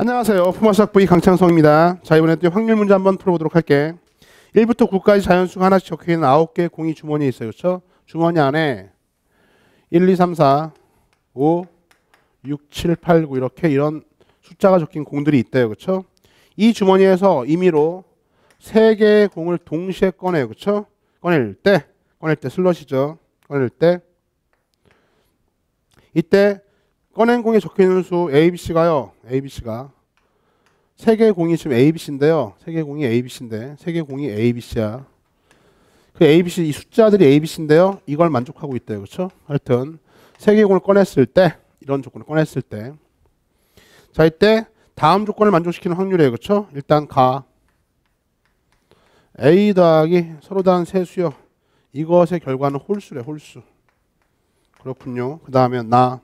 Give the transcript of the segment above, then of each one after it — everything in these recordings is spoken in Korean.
안녕하세요. 포마수학 부의 강창성입니다. 자, 이번에 또 확률 문제 한번 풀어보도록 할게. 1부터 9까지 자연수가 하나씩 적혀있는 9개 공이 주머니에 있어요. 그렇죠? 주머니 안에 1, 2, 3, 4, 5, 6, 7, 8, 9 이렇게 이런 숫자가 적힌 공들이 있대요. 그렇죠? 이 주머니에서 임의로 3개의 공을 동시에 꺼내요. 그렇죠? 꺼낼 때, 꺼낼 때 슬롯이죠. 꺼낼 때 이때 꺼낸 공에 적혀 있는 수 ABC가요. ABC가 세 개의 공이 지금 ABC인데요. 세 개의 공이 ABC인데 세 개의 공이 ABC야. 그 ABC 이 숫자들이 ABC인데요. 이걸 만족하고 있대요. 그렇죠? 하여튼 세 개의 공을 꺼냈을 때 이런 조건을 꺼냈을 때 자, 이때 다음 조건을 만족시키는 확률이에요. 그렇죠? 일단 가 A 더하기 서로 다한 세수요. 이것의 결과는 홀수래, 홀수. 그렇군요. 그 다음에 나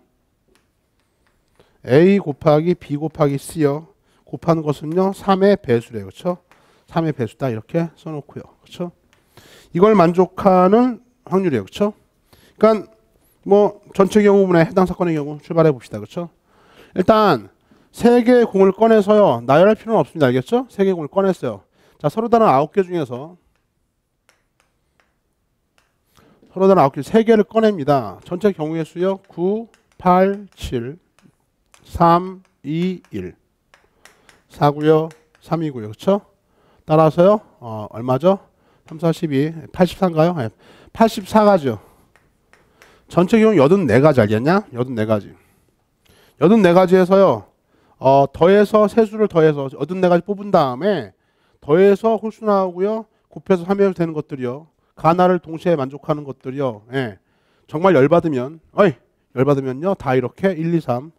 a 곱하기 b 곱하기 c요. 곱한 것은요. 3의 배수래요. 그렇죠? 3의 배수다 이렇게 써놓고요. 그렇죠? 이걸 만족하는 확률이에요. 그렇죠? 그러니까 뭐 전체 경우분에 해당 사건의 경우 출발해 봅시다. 그렇죠? 일단 세 개의 공을 꺼내서요. 나열할 필요는 없습니다. 알겠죠? 세 개의 공을 꺼냈어요. 자, 서로 다른 아홉 개 중에서 서로 다른 아홉 개, 세 개를 꺼냅니다. 전체 경우의 수요 9, 8, 7. 3, 2, 1. 4구요 3이고요. 그렇죠? 따라서요. 어, 얼마죠? 3, 4, 12. 84인가요? 네. 84가지요. 전체 경우 84가지 알겠냐? 84가지. 84가지에서요. 어, 더해서 세수를 더해서 84가지 뽑은 다음에 더해서 홀수 나오고요. 곱해서 3해도 되는 것들이요. 가나를 동시에 만족하는 것들이요. 예. 정말 열받으면 어이 열받으면요. 다 이렇게 1, 2, 3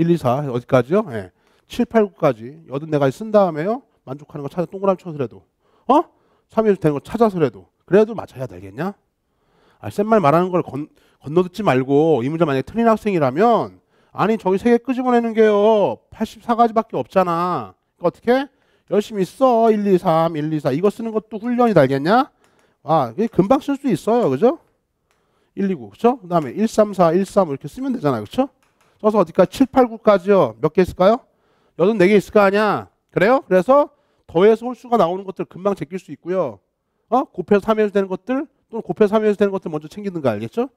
1, 2, 4 어디까지요? 예. 7, 8, 9까지 84가지 쓴 다음에요. 만족하는 거 찾아 동그라미 쳐서라도 어? 참여 되는 거 찾아서라도 그래도 맞춰야 되겠냐? 아, 쌤 말 말하는 걸 건, 건너듣지 말고 이 문제 만약에 틀린 학생이라면 아니 저기 세 개 끄집어내는 게요 84가지밖에 없잖아 그러니까 어떻게 열심히 써 1, 2, 3, 1, 2, 4 이거 쓰는 것도 훈련이 달겠냐 아 이게 금방 쓸 수 있어요 그죠 1, 2, 9 그쵸 그 다음에 1, 3, 4, 1, 3 뭐 이렇게 쓰면 되잖아요 그쵸 써서 어디까지? 7, 8, 9까지요. 몇 개 있을까요? 84개 있을 거 아니야. 그래요? 그래서 더해서 홀수가 나오는 것들 금방 제낄 수 있고요. 어? 곱해서 3회수 되는 것들 또는 곱해서 3회수 되는 것들 먼저 챙기는거 알겠죠?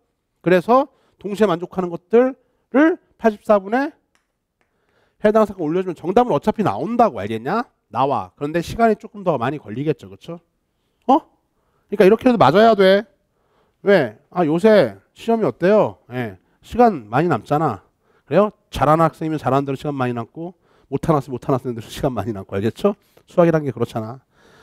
그래서 동시에 만족하는 것들을 84분에 해당 사건 올려주면 정답은 어차피 나온다고 알겠냐? 나와. 그런데 시간이 조금 더 많이 걸리겠죠. 그렇죠? 어? 그러니까 이렇게 해도 맞아야 돼. 왜? 아 요새 시험이 어때요? 예. 시간 많이 남잖아. 그래요? 잘하는 학생이면 잘하는 대로 시간 많이 남고 못하는 학생 못하는 학생들 시간 많이 남고 알겠죠? 수학이라는 게 그렇잖아.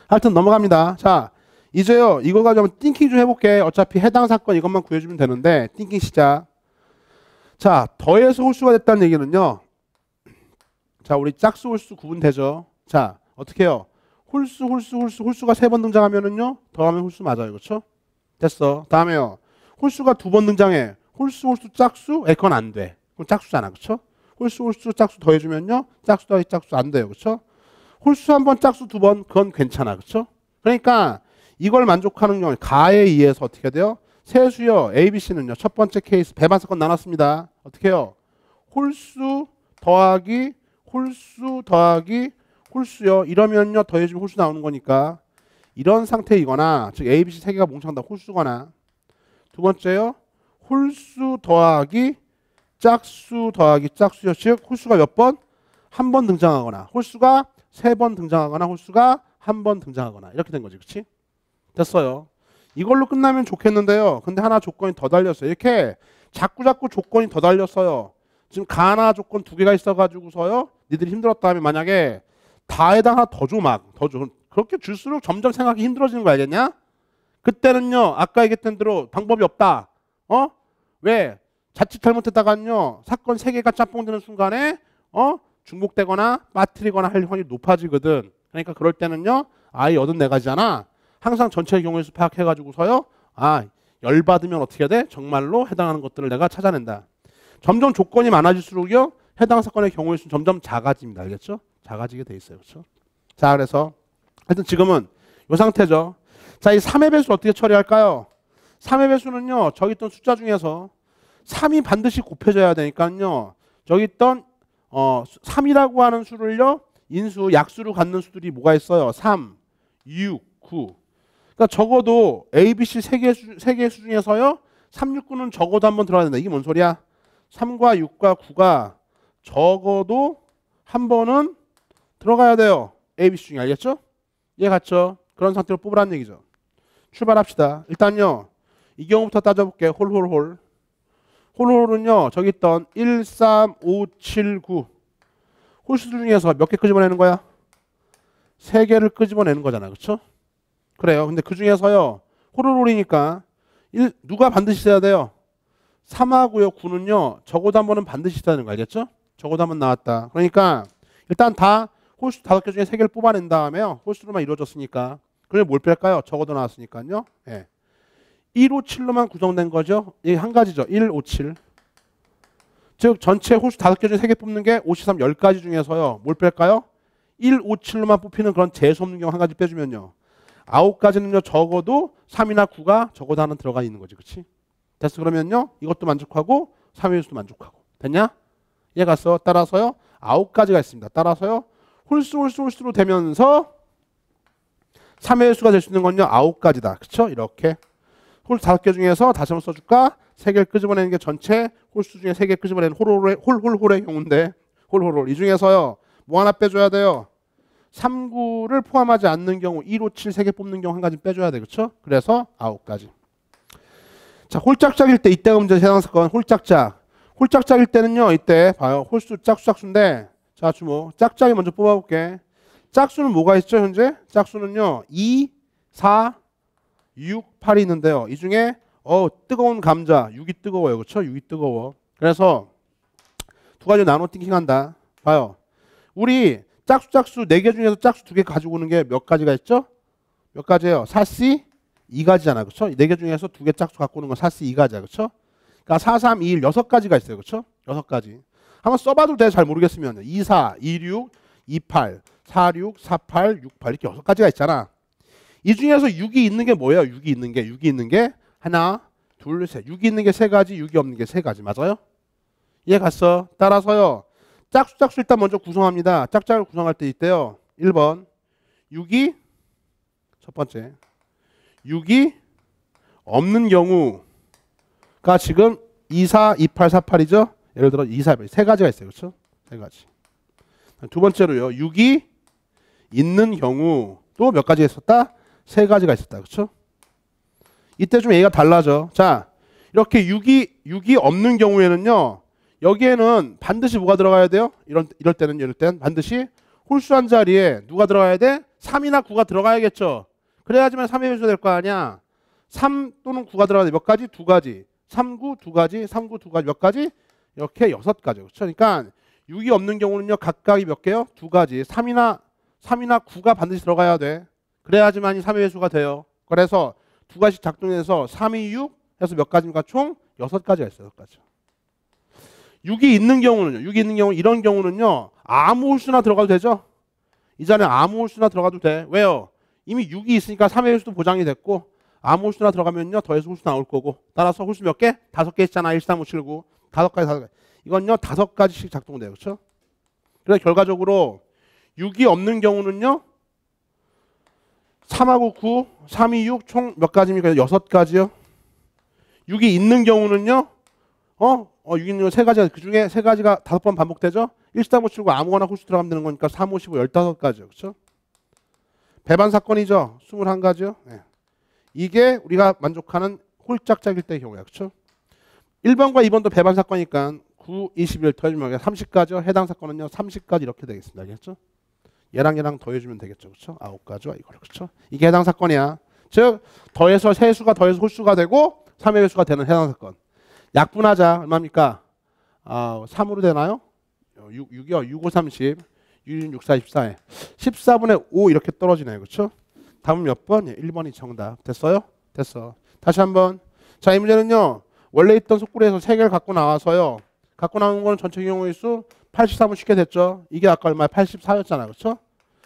하여튼 넘어갑니다. 자 이제요 이거 가지고 한번 띵킹 좀 해볼게. 어차피 해당 사건 이것만 구해주면 되는데 띵킹 시작. 자 더해서 홀수가 됐다는 얘기는요. 자 우리 짝수 홀수 구분되죠. 자 어떻게 해요? 홀수 홀수 홀수 홀수가 세 번 등장하면은요 더하면 홀수 맞아요 그렇죠? 됐어 다음에요 홀수가 두 번 등장해 홀수 홀수 짝수 에건 안돼 그럼 짝수잖아. 그렇죠? 홀수 홀수 짝수 더해주면요. 짝수 더해 짝수 안 돼요. 그렇죠? 홀수 한번 짝수 두번 그건 괜찮아. 그렇죠? 그러니까 이걸 만족하는 경우 가에 의해서 어떻게 돼요? 세수요 A, B, C는요. 첫 번째 케이스 배반 사건 나눴습니다. 어떻게 요 홀수 더하기 홀수 더하기 홀수요. 이러면요. 더해주면 홀수 나오는 거니까 이런 상태이거나 즉 A, B, C 세 개가 몽창 다 홀수거나 두 번째요. 홀수 더하기 짝수 더하기 짝수여 즉 홀수가 몇 번? 한 번 등장하거나 홀수가 세 번 등장하거나 홀수가 한 번 등장하거나 이렇게 된 거지 그치? 됐어요 이걸로 끝나면 좋겠는데요 근데 하나 조건이 더 달렸어요 이렇게 자꾸자꾸 조건이 더 달렸어요 지금 가나 조건 두 개가 있어가지고서요 니들이 힘들었다 하면 만약에 다에다 하나 더줘막더줘 그렇게 줄수록 점점 생각이 힘들어지는 거 알겠냐? 그때는요 아까 얘기했던 대로 방법이 없다 어? 왜? 자칫 잘못했다간요 사건 세개가 짬뽕되는 순간에 어 중복되거나 빠뜨리거나 할 확률이 높아지거든 그러니까 그럴 때는요 아예 여든 네 가지잖아 항상 전체 경우에서 파악해가지고서요 아 열받으면 어떻게 돼 정말로 해당하는 것들을 내가 찾아낸다 점점 조건이 많아질수록요 해당 사건의 경우의 수는 점점 작아집니다 알겠죠 작아지게 돼 있어요 그렇죠 자 그래서 하여튼 지금은 이 상태죠 자이 3의 배수 어떻게 처리할까요 3의 배수는요 저기 있던 숫자 중에서 3이 반드시 곱해져야 되니까요. 저기 있던 어, 3이라고 하는 수를요. 인수, 약수로 갖는 수들이 뭐가 있어요? 3, 6, 9. 그러니까 적어도 A, B, C 세개 수, 세개 수 중에서요. 3, 6, 9는 적어도 한 번 들어가야 된다. 이게 뭔 소리야? 3과 6과 9가 적어도 한 번은 들어가야 돼요. A, B, C 중에 알겠죠? 이해 예, 갔죠? 그런 상태로 뽑으라는 얘기죠. 출발합시다. 일단요. 이 경우부터 따져볼게요. 홀홀홀. 호 홀홀은요 저기 있던 1, 3, 5, 7, 9 홀수들 중에서 몇 개 끄집어내는 거야? 세 개를 끄집어내는 거잖아 그쵸 그래요 근데 그 중에서요 호놀룰이니까 누가 반드시 써야 돼요? 3하고요 9는요 적어도 한 번은 반드시 있다는 거 알겠죠? 적어도 한 번 나왔다 그러니까 일단 다 홀수 다섯 개 중에 세 개를 뽑아낸 다음에요 홀수로만 이루어졌으니까 그럼 뭘 뺄까요? 적어도 나왔으니까요 예. 네. 157로만 구성된 거죠. 이게한 가지죠. 157. 즉 전체 홀수 5개 중에 3개 뽑는 게 53, 10가지 중에서요. 뭘 뺄까요? 157로만 뽑히는 그런 재수 없는 경우 한 가지 빼주면요. 9홉 가지는요 적어도 3이나 9가 적어도 하나 들어가 있는 거지. 그치? 됐어 그러면요. 이것도 만족하고 3회수도 만족하고. 됐냐? 이해갔어? 따라서요. 9 가지가 있습니다. 따라서요. 홀수 홀수 홀수로 되면서 3회수가 될 수 있는 건요. 9 가지다. 그쵸? 이렇게. 홀수 다섯 개 중에서 다시 한번 써줄까? 세 개를 끄집어내는 게 전체 홀수 중에 세 개 끄집어내는 홀홀의 홀 홀홀홀의 경우인데 홀홀홀 이 중에서요 뭐 하나 빼줘야 돼요. 3구를 포함하지 않는 경우 1, 5, 7세개 뽑는 경우 한 가지 빼줘야 돼 그렇죠? 그래서 9가지. 자 홀짝짝일 때 이때가 문제 해당 사건 홀짝짝. 홀짝짝일 때는요 이때 봐요 홀수 짝수 짝수인데 자 주목 뭐 짝짝이 먼저 뽑아볼게. 짝수는 뭐가 있죠 현재? 짝수는요 2, 4, 6, 8이 있는데요. 이 중에 어 뜨거운 감자 6이 뜨거워요. 그렇죠? 6이 뜨거워. 그래서 두 가지 나눠 띵킹한다. 봐요. 우리 짝수 짝수 네 개 중에서 짝수 두 개 가지고 오는 게 몇 가지가 있죠? 몇 가지예요? 4C 2가지잖아. 그렇죠? 네 개 중에서 두 개 짝수 갖고 오는 건 4C 2가지야. 그렇죠? 그러니까 4, 3, 2, 1 여섯 가지가 있어요. 그렇죠? 여섯 가지. 한번 써봐도 돼. 잘 모르겠으면 2, 4, 2, 6, 2, 8, 4, 6, 4, 8, 6, 8 이렇게 여섯 가지가 있잖아. 이 중에서 6이 있는 게 뭐예요? 6이 있는 게 6이 있는 게 하나, 둘, 셋. 6이 있는 게 세 가지, 6이 없는 게 세 가지. 맞아요? 이해 갔어. 따라서요. 짝수 짝수 일단 먼저 구성합니다. 짝짝을 구성할 때 있대요. 1번 6이 첫 번째 6이 없는 경우가 지금 24, 28, 48이죠. 예를 들어 24, 28. 세 가지가 있어요. 그렇죠? 세 가지. 두 번째로요. 6이 있는 경우 또 몇 가지 가 있었다? 세 가지가 있었다. 그렇죠? 이때 좀 얘기가 달라져. 자, 이렇게 6이 6이 없는 경우에는요. 여기에는 반드시 뭐가 들어가야 돼요? 이런 이럴 때는 이럴 때는 반드시 홀수 한 자리에 누가 들어가야 돼? 3이나 9가 들어가야겠죠. 그래야지만 3의 변수 될거 아니야. 3 또는 9가 들어가야 돼. 몇 가지? 두 가지. 3, 9, 두 가지. 3, 9, 두 가지. 몇 가지? 이렇게 여섯 가지. 그렇죠? 그러니까 6이 없는 경우는요. 각각이 몇 개요? 두 가지. 3이나 3이나 9가 반드시 들어가야 돼. 그래야지만 이 3의 회수가 돼요. 그래서 두 가지 작동해서 3, 2, 6 해서 몇 가지입니까? 총 6가지가 있어요. 6가지. 6이 있는 경우는요. 6이 있는 경우 이런 경우는요. 아무 홀수나 들어가도 되죠. 이전에 아무 홀수나 들어가도 돼. 왜요? 이미 6이 있으니까 3의 회수도 보장이 됐고 아무 홀수나 들어가면요. 더해서 홀수 나올 거고 따라서 홀수 몇 개? 다섯 개 있잖아. 1, 3, 5, 7, 구 다섯 가지, 다섯 가지. 이건요. 다섯 가지씩 작동돼요. 그렇죠? 그래서 결과적으로 6이 없는 경우는요. 3하고 9, 3, 2, 6 총 몇 가지입니까? 여섯 가지요. 6이 있는 경우는요. 어? 어 6이 있는 세 가지가 그중에 세 가지가 다섯 번 반복되죠. 1, 3, 5, 치9 아무거나 홀수 들어가면 되는 거니까 3, 5, 15, 15가지요. 그렇죠? 배반 사건이죠. 21가지요. 네. 예. 이게 우리가 만족하는 홀짝짝일 때의 경우야. 그렇죠? 1번과 2번도 배반 사건이니까 9, 21, 30, 30가지요. 해당 사건은요. 30까지 이렇게 되겠습니다. 알겠죠? 얘랑 얘랑 더해주면 되겠죠. 그렇죠? 아홉 가지와 이걸. 그렇죠? 이게 해당 사건이야. 즉 더해서 세수가 더해서 홀수가 되고 3의 회수가 되는 해당 사건. 약분하자. 얼마입니까? 아, 3으로 되나요? 6, 6이요. 6, 5, 30. 6, 6, 4, 14에. 14분의 5 이렇게 떨어지네요. 그렇죠? 답은 몇 번? 1번이 예, 정답. 됐어요? 됐어. 다시 한번. 자, 이 문제는요. 원래 있던 속구리에서 3개를 갖고 나와서요. 갖고 나온 거는 전체 경우의 수 83은 쉽게 됐죠. 이게 아까 얼마야? 84였잖아요. 그렇죠?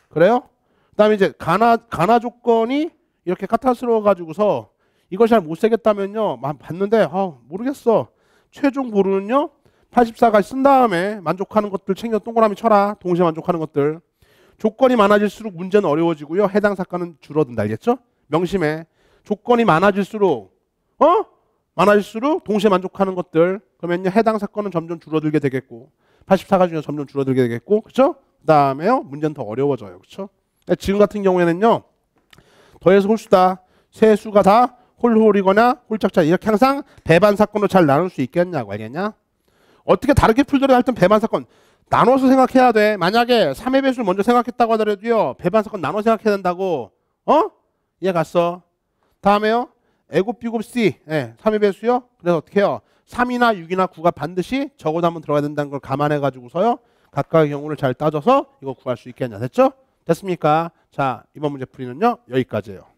그래요? 그다음에 이제 가나 가나 조건이 이렇게 까탈스러워 가지고서 이걸 잘못 세겠다면요. 봤는데 아, 모르겠어. 최종 보루는요. 8 4가쓴 다음에 만족하는 것들 챙겨 동그라미 쳐라. 동시에 만족하는 것들. 조건이 많아질수록 문제는 어려워지고요. 해당 사건은 줄어든다. 알겠죠? 명심해. 조건이 많아질수록 어? 많아질수록 동시에 만족하는 것들 그러면 해당 사건은 점점 줄어들게 되겠고 84가 중에 점점 줄어들게 되겠고, 그렇죠? 그다음에요. 문제는 더 어려워져요, 그렇죠? 지금 같은 경우에는요, 더해서 홀수다, 세수가 다 홀홀이거나 홀짝짝 이렇게 항상 배반 사건으로 잘 나눌 수 있겠냐고 알겠냐? 어떻게 다르게 풀더라도 하여튼 배반 사건 나눠서 생각해야 돼. 만약에 3의 배수를 먼저 생각했다고 하더라도요. 배반 사건 나눠 서 생각해야 된다고. 어? 이해 갔어. 다음에요. 에곱 비곱 C. 예, 3의 배수요. 그래서 어떻게 해요? 3이나6이나9가 반드시 적어도 한번 들어가야 된다는 걸 감안해 가지고서요. 각각의 경우를 잘 따져서 이거 구할 수 있겠냐. 됐죠? 됐습니까? 자, 이번 문제 풀이는요. 여기까지예요.